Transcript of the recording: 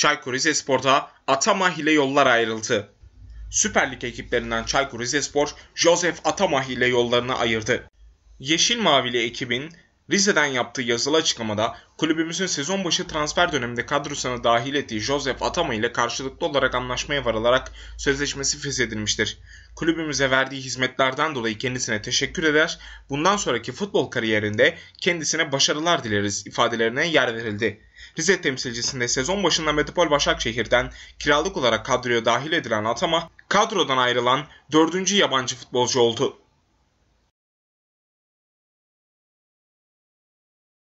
Çaykur Rizespor'da Atamah ile yollar ayrıldı. Süper Lig ekiplerinden Çaykur Rizespor, Josef Atamah ile yollarını ayırdı. Yeşil Mavili ekibin Rize'den yaptığı yazılı açıklamada kulübümüzün sezon başı transfer döneminde kadrosuna dahil ettiği Joseph Atama ile karşılıklı olarak anlaşmaya varılarak sözleşmesi feshedilmiştir. Kulübümüze verdiği hizmetlerden dolayı kendisine teşekkür eder, bundan sonraki futbol kariyerinde kendisine başarılar dileriz ifadelerine yer verildi. Rize temsilcisinde sezon başında Metropol Başakşehir'den kiralık olarak kadroya dahil edilen Atama, kadrodan ayrılan dördüncü yabancı futbolcu oldu.